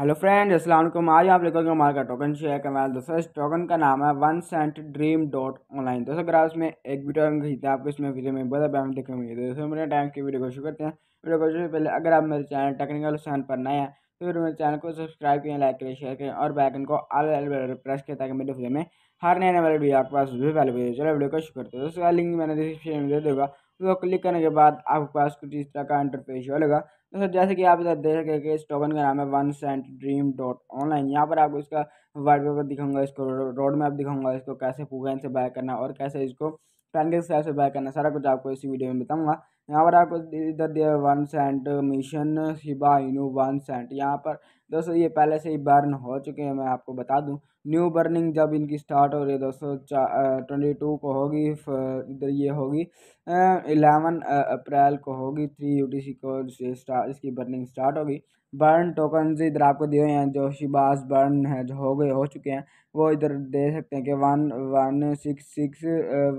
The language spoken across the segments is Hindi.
हेलो फ्रेंड असल आज आप लोगों को का टोकन शेयर करना है दोस्तों इस टोकन का नाम है one cent dream dot online दोस्तों अगर आप इसमें एक भी टोकन खरीदते हैं आपको इसमें वीडियो में बहुत बैंक देखने मिलेगी दोस्तों मेरे टाइम की वीडियो को शुरू करते हैं वीडियो को शुरू पहले अगर आप मेरे चैनल टेक्निकल चैनल पर नए हैं तो फिर मेरे चैनल को सब्सक्राइब करें लाइक करें शेयर करें और बैकन को आल प्रेस करें ताकि मेरे वीडियो में हर नए नए वाले वीडियो आपके पास भी पहले वीडियो चलो वीडियो को शुरू करते हैं दोस्तों लिंक मैंने डिस्क्रिप्शन में दे दूँगा तो क्लिक करने के बाद आपके पास कुछ इस तरह का इंटरफेस होगा तो सर जैसे कि आप इधर देख हैं कि इस टोकन का नाम है one cent dream dot online यहाँ पर आपको इसका वाइट पेपर दिखाऊंगा इसको रोड मैप दिखाऊंगा इसको कैसे फूकेन से बाय करना और कैसे इसको पैन कैसे से बाय करना सारा कुछ आपको इसी वीडियो में बताऊंगा यहाँ पर आपको इधर दिया one cent mission Shiba Inu one cent यहाँ पर दोस्तों ये पहले से ही बर्न हो चुके हैं मैं आपको बता दूं न्यू बर्निंग जब इनकी स्टार्ट हो रही है दोस्तों ट्वेंटी टू को होगी इधर ये होगी एलेवन अप्रैल को होगी थ्री सी को स्टार्ट इसकी बर्निंग स्टार्ट होगी बर्न टोकन्स इधर आपको दिए हुए हैं जो शिबास बर्न है जो हो गए हो चुके हैं वो इधर दे सकते हैं कि one one six six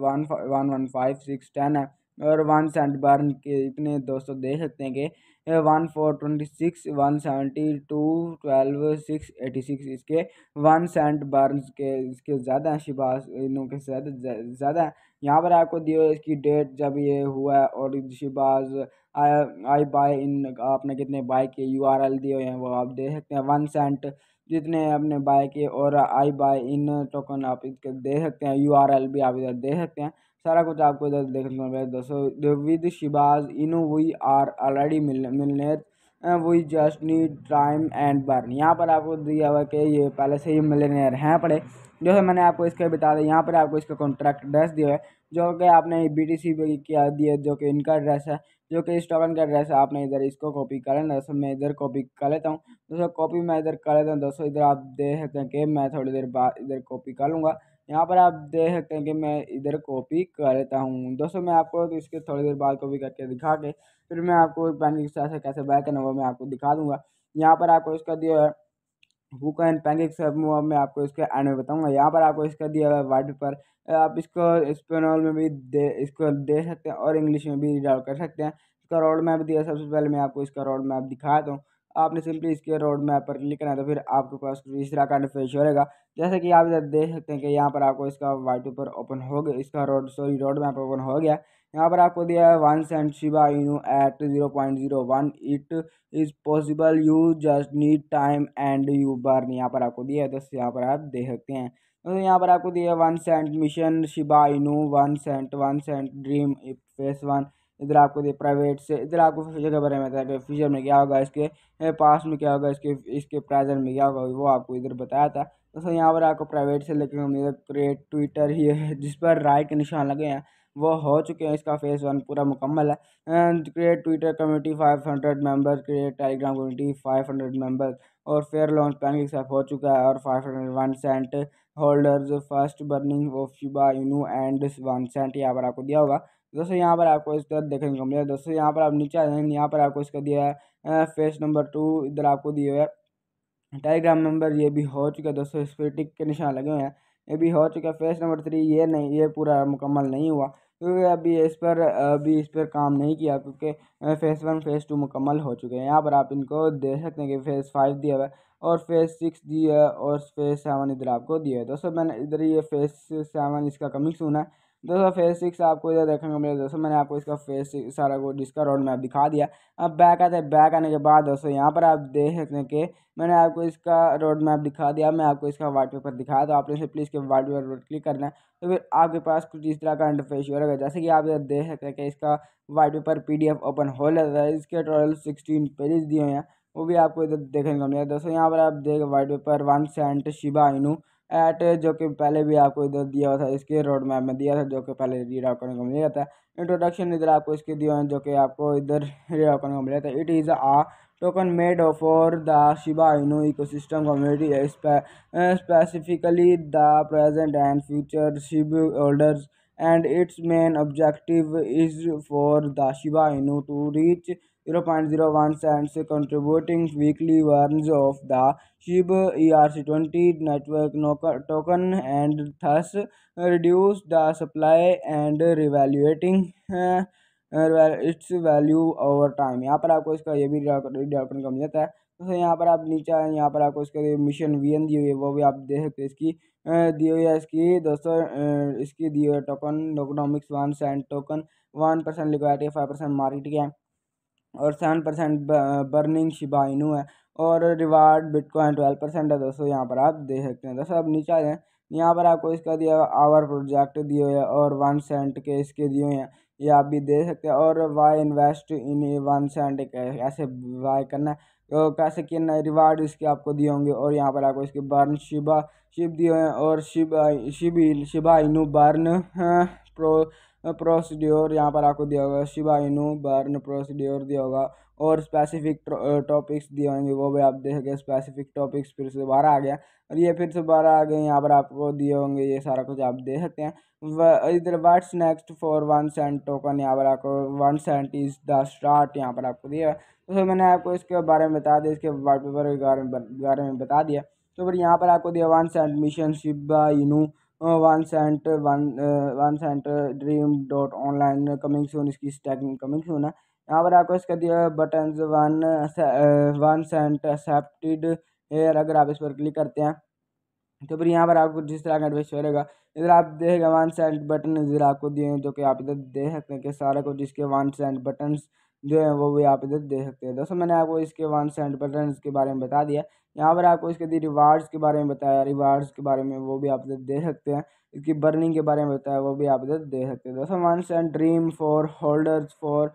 one one one five six ten है और वन सेंट बर्न के इतने दोस्तों दे सकते हैं कि one four twenty six one seventy two twelve six eighty six इसके वन सेंट बर्न के इसके ज़्यादा हैं शिबास इनों के ज़्यादा ज़्यादा हैं यहाँ पर आपको दिए इसकी डेट जब ये हुआ है और शिबाज आई बाय इन आपने कितने बाय के यू आर एल दिए हुए हैं वो आप दे सकते हैं वन सेंट जितने आपने बाय किए और आई बाय इन टोकन आप इसके दे सकते हैं यू आर एल भी आप इधर दे सकते हैं सारा कुछ आपको इधर देखने को मिलेगा दोस्तों with Shibas in we are already मिल मिलने we just need time and burn यहाँ पर आपको दिया हुआ कि ये पहले से ही मिलनेर हैं पड़े जो है मैंने आपको इसके बता दिया यहाँ पर आपको इसका कॉन्ट्रैक्ट एड्रेस दिया है जो कि आपने बी टी सी किया दिया जो कि इनका एड्रेस है जो कि इस टोकन का एड्रेस है आपने इधर इसको कॉपी कर लेना दोस्तों मैं इधर कॉपी कर लेता हूँ दोस्तों कॉपी मैं इधर कर लेता हूँ दोस्तों इधर आप देख सकते हैं कि मैं थोड़ी देर बाद इधर कॉपी कर लूँगा यहाँ पर आप देख सकते हैं कि मैं इधर कॉपी कर लेता हूँ दोस्तों मैं आपको तो इसके थोड़ी देर बाद कॉपी करके दिखा के फिर मैं आपको पेन की कैसे बैक करना वो मैं आपको दिखा दूँगा यहाँ पर आपको इसका दिया है हुक एंड पैनकेक सब मैं आपको इसके एंड में बताऊंगा यहाँ पर आपको इसका दिया हुआ वाइट पेपर आप इसको स्पेनल में भी दे इसको दे सकते हैं और इंग्लिश में भी डाउट कर सकते हैं इसका रोड मैप दिया सबसे पहले मैं आपको इसका रोड मैप दिखाया हूँ आपने सिंपली इसके रोड मैप पर क्लिक करना तो फिर आपके पास तीसरा कांड फेश होगा जैसे कि आप इधर देख सकते हैं कि यहाँ पर आपको इसका वाइट पेपर ओपन हो गया इसका road sorry road map open हो गया यहाँ पर आपको दिया है one cent Shiba Inu at zero point zero one it is possible you just need time and you burn यहाँ पर आपको दिया है तो यहाँ पर आप देख सकते हैं तो यहाँ पर आपको दिया है one cent mission Shiba Inu one cent one cent dream phase one इधर आपको दिया प्राइवेट से इधर आपको फ्यूचर के बारे में बताया गया फ्यूचर में क्या होगा इसके पास में क्या होगा इसके इसके प्रेजेंट में क्या होगा वो आपको इधर बताया था तो सर यहाँ पर आपको प्राइवेट से लेकर हम इधर क्रिएट ट्विटर ही है जिस पर राय के निशान लगे हैं वो हो चुके हैं इसका फेज़ वन पूरा मुकम्मल है and create Twitter community five hundred member create Telegram community five hundred member और फेयर लॉन्च प्लान के साथ हो चुका है और five hundred one cent holders first burning of Shiba Inu and one cent यहाँ पर आपको दिया होगा दोस्तों यहाँ पर आपको इसका देखने को मिलेगा दोस्तों यहाँ पर आप नीचे आ जाएंगे यहाँ पर आपको इसका दिया है फेस नंबर टू इधर आपको दिया हुआ है टेलीग्राम नंबर ये भी हो चुका है दोस्तों इस पर टिक के निशान लगे हुए हैं ये भी हो चुका है फेस नंबर थ्री ये नहीं ये पूरा मुकम्मल नहीं हुआ क्योंकि अभी इस पर अभी इस पर काम नहीं किया क्योंकि फेज़ वन फेज़ टू मुकम्मल हो चुके हैं यहाँ पर आप इनको देख सकते हैं कि फेज़ फाइव दिया हुआ है और फेज़ सिक्स दिया है और फेज़ सेवन इधर आपको दिया है दोस्तों मैंने इधर ये फेज़ सेवन इसका कमिंग सुना है दोस्तों फेस सिक्स आपको इधर देखने को मिलेगा दोस्तों मैंने आपको इसका फेस सारा को इसका रोड मैप दिखा दिया अब बैक आते हैं बैक आने के बाद दोस्तों यहाँ पर आप देख सकते हैं कि मैंने आपको इसका रोड मैप दिखा दिया मैं आपको इसका वाइट पेपर दिखाया तो आपने इसे प्लीज़ के वाइट पेपर पर क्लिक करना है तो फिर आपके पास कुछ इस तरह का इंटरफेस होगा जैसे कि आप इधर देख सकते हैं कि इसका वाइट पेपर पी ओपन हो जाता है इसके टोटल सिक्सटीन पेजेस दिए हुए हैं वो भी आपको इधर देखने को मिलेगा दोस्तों यहाँ पर आप देख white paper one cent Shiba Inu at जो कि पहले भी आपको इधर दिया हुआ था इसके रोड मैप में दिया था जो कि पहले रीड आउट करने को मिल जाता है इंट्रोडक्शन इधर आपको इसके दिए हैं जो कि आपको इधर रीड आउट करने को मिल जाता है it is a token made for the Shiba Inu system community specifically the present and future Shib holders and its main objective is for the Shiba Inu to reach 0.01 cents contributing weekly earnings of the SHIB ERC20 network token and thus reduce the supply and revaluating uh, its value over time यहाँ पर आपको इसका ये भी डॉक्टर का मिल जाता है तो सर यहाँ पर आप नीचे आए यहाँ पर आपको इसका मिशन वी एन दी हुई है वो भी आप देख सकते हैं इसकी दी हुई है इसकी दोस्तों इसकी दी हुई है token tokenomics one cent token one percent liquidity five percent market क्या और सेवन परसेंट बर्निंग शिबा है और रिवार्ड बिटकॉइन ट्वेल्व परसेंट है दोस्तों यहाँ पर आप देख सकते हैं दोस्तों आप नीचे आ जाएँ यहाँ पर आपको इसका दिया आवर प्रोजेक्ट दिए हुए हैं और वन सेंट के इसके दिए हुए हैं ये आप भी दे सकते हैं और why invest in one cent ऐसे वाई करना तो कैसे कितना रिवार्ड इसके आपको दिए होंगे और यहाँ पर आपको इसके बर्न शिबा शिप दिए हुए हैं और शिब शिब शिबा इनू बर्न हाँ, प्रो प्रोसीड्योर यहाँ पर आपको दिया होगा शिवा इनू बर्न प्रोसीड्योर दिया होगा और स्पेसिफिक टॉपिक्स दिए होंगे वो भी आप देखेंगे स्पेसिफिक टॉपिक्स फिर से दोबारा आ गया और ये फिर से दोबारा आ गए यहाँ पर आपको दिए होंगे ये सारा कुछ आप देख सकते हैं इधर what's next for one cent token यहाँ पर आपको one cent is the start यहाँ पर आपको दिया तो फिर मैंने आपको इसके बारे में बता दिया इसके वाइट पेपर के बारे में बता दिया तो फिर यहाँ पर आपको दिया one cent mission Shiba Inu one cent one one cent dream dot online coming soon इसकी स्टैकिंग कमिंग सोन है यहाँ पर आपको इसका दिया button one one cent accepted here अगर आप इस पर क्लिक करते हैं तो फिर यहाँ पर आपको जिस तरह का एडवेस्चर रहेगा इधर आप देखेगा वन सेंट बटन इधर आपको दिए हैं जो कि आप इधर देख सकते हैं कि सारा कुछ इसके वन सेंट बटन जो है वो भी आप इधर देख सकते हैं दोस्तों मैंने आपको इसके वन सेंट बटन के बारे में बता दिया यहाँ पर आपको इसके रिवार्ड्स के बारे में बताया रिवार्ड्स के बारे में वो भी आप इधर देख सकते हैं इसकी बर्निंग के बारे में बताया वो भी आप इधर देख सकते हैं दोस्तों one cent dream for holders for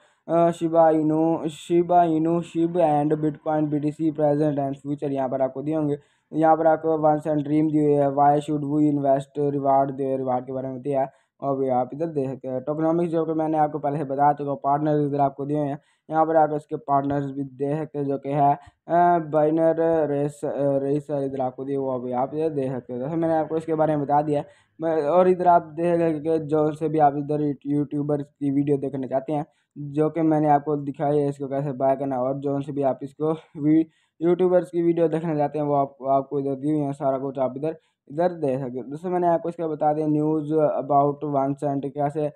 Shiba Inu Shiba Inu Shib and Bitcoin BTC present and future यहाँ पर आपको दिए होंगे यहाँ पर आपको वंस एंड ड्रीम दिए हुए है why should we invest reward दिए रिवार्ड के बारे में दिया है और भी आप इधर देख सकते हैं टोकनॉमिक्स जो कि मैंने आपको पहले बताया चुका पार्टनर इधर आपको दिए हैं यहाँ पर आप इसके पार्टनर्स भी देख सकते हैं जो कि है बाइनर रेस रेसर इधर आपको दिए वो अभी आप इधर देख सकते हो जैसे मैंने आपको इसके बारे में बता दिया है और इधर आप देख कि जो से भी आप इधर यूट्यूबर की वीडियो देखना चाहते हैं जो कि मैंने आपको दिखाई है इसको कैसे बाय करना और जो से भी आप इसको यूट्यूबर्स की वीडियो देखने जाते हैं वो आप, आपको इधर दी हुई है सारा कुछ आप इधर इधर दे सकते हो जैसे मैंने आपको इसका बता दिया न्यूज़ अबाउट वन सेंट कैसे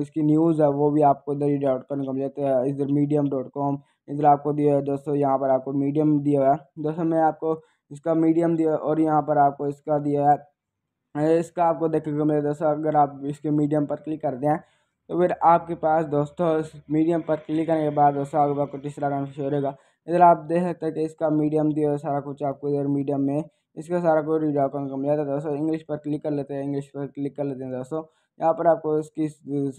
इसकी न्यूज़ है वो भी आपको इधर ही डॉट कॉम को जाता हैं इधर मीडियम डॉट कॉम इधर आपको दिया है दोस्तों यहाँ पर आपको मीडियम दिया हुआ है दोस्तों मैं आपको इसका मीडियम दिया और यहाँ पर आपको इसका दिया है इसका आपको देखने को है दोस्तों अगर आप इसके मीडियम पर क्लिक कर दें तो फिर आपके पास दोस्तों मीडियम पर क्लिक करने के बाद दोस्तों आपके पास कुछ तीसरा काम शोर होगा इधर आप देख सकते हैं कि इसका मीडियम दिया सारा कुछ आपको इधर मीडियम में इसका सारा कुछ रीड आउट को मिला है दोस्तों इंग्लिश पर क्लिक कर लेते हैं इंग्लिश पर क्लिक कर लेते हैं दोस्तों यहाँ पर आपको इसकी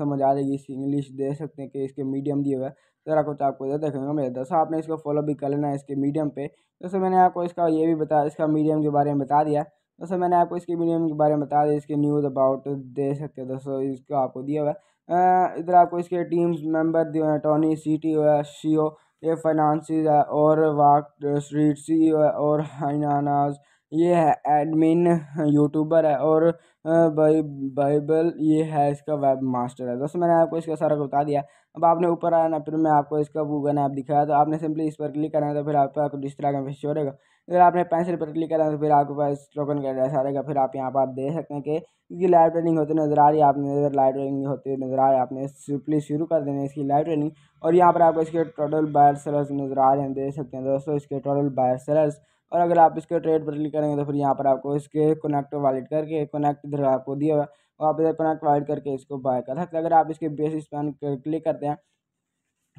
समझ आ जाएगी इसकी इंग्लिश दे सकते हैं कि इसके मीडियम दिए हुआ है सारा कुछ आपको इधर देखने मिला दोस्तों आपने इसको फॉलो भी कर लेना है इसके मीडियम पर दोस्तों मैंने आपको इसका ये भी बताया इसका मीडियम के बारे में बता दिया दोस्तों मैंने आपको इसके मीडियम के बारे में बता दिया इसके न्यूज़ अबाउट दे सकते हैं दोस्तों इसको आपको दिया हुआ है इधर आपको इसके टीम्स मेंबर टोनी सीटी ओ ये फाइनानसिस है और वाक स्ट्रीट सी और हाइनानाज ये है एडमिन यूट्यूबर है और भाई बाइबल ये है इसका वेब मास्टर है दोस्तों मैंने आपको इसका सारा बता दिया अब आपने ऊपर आया ना फिर मैं आपको इसका वो गन ऐप दिखाया तो आपने सिंपली इस पर क्लिक करना है तो फिर आपका आपको जिस तरह का फेस छोड़ेगा अगर आपने पेंसिल पर क्लिक करना है तो फिर आपके पास टोकन का आ आएगा फिर आप यहाँ पर देख सकते हैं कि इसकी लाइव ट्रेनिंग होती नज़र आ रही है आपने इधर लाइव ट्रेनिंग होती नज़र आ रही है आपने सिंपली शुरू कर देना इसकी लाइव ट्रेनिंग और यहाँ पर आपको इसके टोटल बायर सेलर्स नज़र आ रहे हैं देख सकते हैं दोस्तों इसके टोटल बायर सेलर्स और अगर आप इसके ट्रेड पर क्लिक करेंगे तो फिर यहाँ पर आपको इसके कनेक्ट वॉलेट करके कनेक्ट इधर आपको दिया हुआ और आप इधर अपना वाइड करके इसको बाय कर सकते हैं अगर आप इसके बेसिस पर क्लिक करते हैं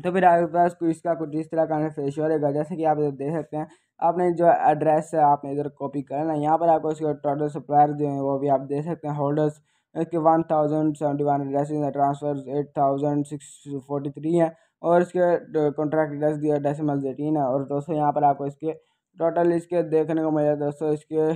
तो फिर आपके पास इसका कुछ इस तरह का इंटरफेस रहेगा जैसे कि आप इधर देख सकते हैं आपने जो एड्रेस है आपने इधर कॉपी करना यहाँ पर आपको इसके टोटल सप्लायर जो है वो भी आप देख सकते हैं होल्डर्स इसके one thousand seventy one address transfer eight thousand six forty three है और इसके कॉन्ट्रैक्ट एड्रेस दिया डेसिमल एटीन है और दोस्तों यहाँ पर आपको इसके टोटल इसके देखने को मजा दोस्तों इसके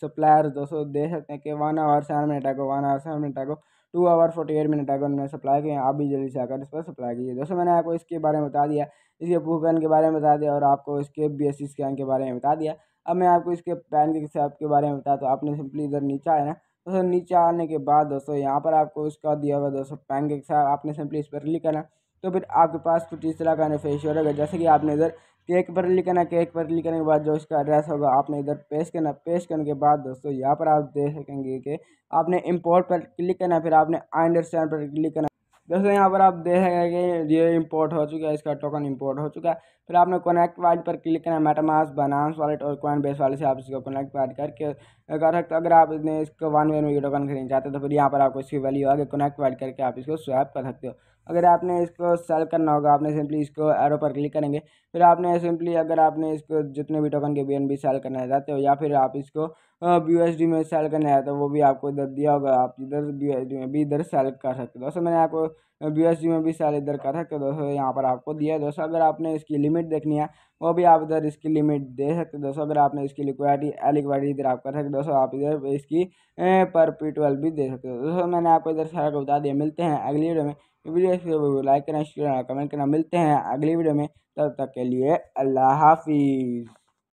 सप्लायर दोस्तों देख सकते हैं कि one hour seven minute ago one hour seven minute ago two hour forty eight minute ago उन्होंने सप्लाई किया आप भी जल्दी से आकर इस पर सप्लाई कीजिए दोस्तों मैंने आपको इसके बारे में बता दिया इसके पूकन के बारे में बता दिया और आपको इसके बी एस स्कैन के बारे में बता दिया अब मैं आपको इसके पैन के हिसाब के बारे में बताया तो आपने सिंपली इधर नीचा आया ना दोस्तों नीचे आने के बाद दोस्तों यहाँ पर आपको इसका दिया हुआ दोस्तों पैन के हिसाब आपने सिंपली इस पर क्लिक करना तो फिर आपके पास कुछ इस तरह का इंटरफेस हो जैसे कि आपने इधर केक पर क्लिक करना केक पर क्लिक करने के बाद जो इसका एड्रेस होगा आपने इधर पेश करना पेश करने के बाद दोस्तों यहाँ पर आप देख सकेंगे कि आपने इम्पोर्ट पर क्लिक करना फिर आपने आई अंडरस्टैंड पर क्लिक करना दोस्तों यहाँ पर आप देखेंगे कि ये इंपोर्ट हो चुका है इसका टोकन इंपोर्ट हो चुका है फिर आपने कनेक्ट वाइट पर क्लिक करना मेटामास बनास वालेट और कॉइन बेस वाले से आप इसको कनेक्ट वाइट करके कर सकते हो अगर आप इसने इसको वन वन में टोकन खरीदना चाहते हो तो फिर यहाँ पर आपको इसकी वैल्यू आगे कनेक्ट वाइड करके आप इसको स्वैप कर सकते हो अगर आपने इसको सेल करना होगा आपने सिंपली इसको एरो पर क्लिक करेंगे फिर आपने सिंपली अगर आपने इसको जितने भी टोकन के बी सेल करना चाहते हो या फिर आप इसको बी में सेल करना चाहते हो वो भी आपको इधर दिया होगा आप इधर बी में भी इधर सेल कर सकते हो दोस्तों मैंने आपको बी एस में भी सारे इधर का था तो दोस्तों यहाँ पर आपको दिया है दोस्तों अगर आपने इसकी लिमिट देखनी है वो भी आप इधर इसकी लिमिट दे सकते हो दोस्तों अगर आपने इसकी लिक्विडिटी एलिक्विडिटी इधर आप कर सकते दोस्तों आप इधर इसकी पर पी ट्वेल्व भी दे सकते हो दोस्तों मैंने आपको इधर सारा को बता दिया मिलते हैं अगली वीडियो में वीडियो लाइक करना शेयर करना कमेंट करना मिलते हैं अगली वीडियो में तब तक के लिए अल्लाह हाफिज़